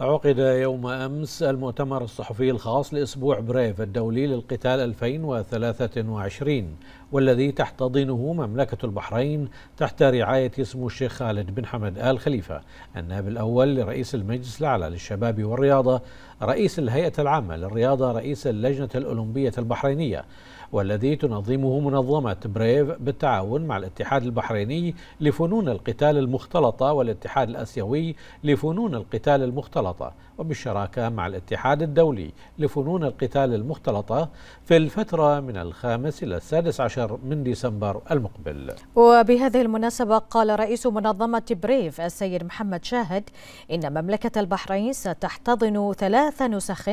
عقد يوم أمس المؤتمر الصحفي الخاص لأسبوع بريف الدولي للقتال 2023 والذي تحتضنه مملكة البحرين تحت رعاية سمو الشيخ خالد بن حمد آل خليفة النائب الأول لرئيس المجلس الأعلى للشباب والرياضة رئيس الهيئة العامة للرياضة رئيس اللجنة الأولمبية البحرينية والذي تنظمه منظمة بريف بالتعاون مع الاتحاد البحريني لفنون القتال المختلطة والاتحاد الأسيوي لفنون القتال المختلطة وبالشراكة مع الاتحاد الدولي لفنون القتال المختلطة في الفترة من الخامس إلى السادس عشر عشر من ديسمبر المقبل وبهذه المناسبة قال رئيس منظمة بريف السيد محمد شاهد إن مملكة البحرين ستحتضن ثلاث نسخ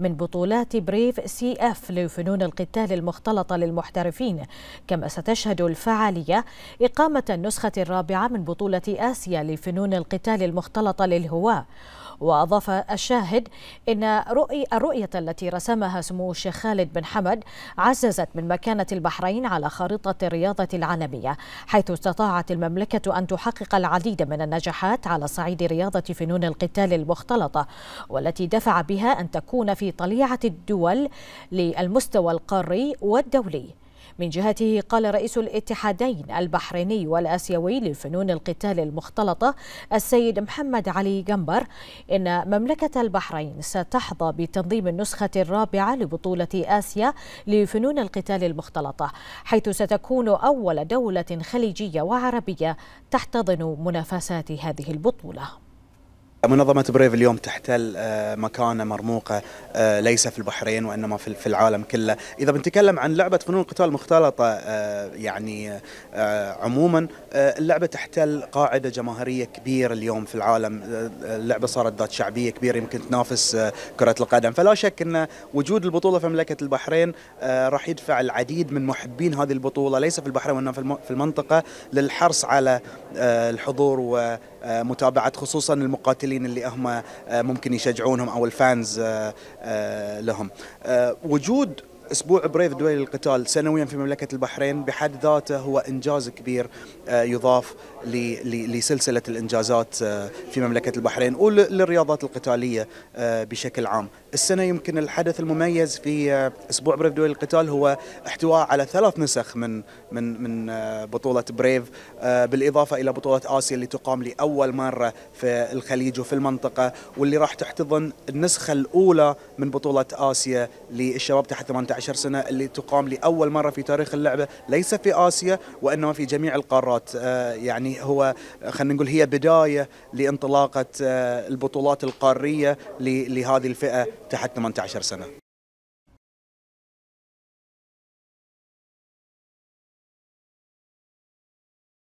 من بطولات بريف سي اف لفنون القتال المختلطة للمحترفين كما ستشهد الفعالية إقامة النسخة الرابعة من بطولة آسيا لفنون القتال المختلطة للهواة وأضاف الشاهد أن الرؤية التي رسمها سمو الشيخ خالد بن حمد عززت من مكانة البحرين على خارطة الرياضة العالمية حيث استطاعت المملكة أن تحقق العديد من النجاحات على صعيد رياضة فنون القتال المختلطة والتي دفع بها أن تكون في طليعة الدول للمستوى القاري والدولي من جهته قال رئيس الاتحادين البحريني والآسيوي لفنون القتال المختلطة السيد محمد علي جنبر إن مملكة البحرين ستحظى بتنظيم النسخة الرابعة لبطولة آسيا لفنون القتال المختلطة حيث ستكون أول دولة خليجية وعربية تحتضن منافسات هذه البطولة منظمة بريف اليوم تحتل آه، مكانة مرموقة آه، ليس في البحرين وإنما في العالم كله إذا بنتكلم عن لعبة فنون القتال المختلطة آه، يعني عموما اللعبة تحتل قاعدة جماهيرية كبيرة اليوم في العالم اللعبة صارت ذات شعبية كبيرة يمكن تنافس كرة القدم فلا شك أن وجود البطولة في مملكة البحرين راح يدفع العديد من محبين هذه البطولة ليس في البحرين وإنما في المنطقة للحرص على الحضور ومتابعة خصوصا المقاتلين الممثلين اللي هم آه، ممكن يشجعونهم او الفانز آه، آه، لهم وجود اسبوع بريف دولي للقتال سنويا في مملكه البحرين بحد ذاته هو انجاز كبير آه، يضاف لسلسله الانجازات آه، في مملكه البحرين وللرياضات القتاليه آه، بشكل عام. السنه يمكن الحدث المميز في اسبوع بريف دولي للقتال هو احتواء على ثلاث نسخ من من من بطوله بريف بالاضافه الى بطوله اسيا اللي تقام لاول مره في الخليج وفي المنطقه واللي راح تحتضن النسخه الاولى من بطوله اسيا للشباب تحت 18 10 سنة اللي تقام لأول مرة في تاريخ اللعبة ليس في آسيا وإنما في جميع القارات آه، يعني هو خلينا نقول هي بداية لانطلاقة آه، البطولات القارية لهذه الفئة تحت 18 سنة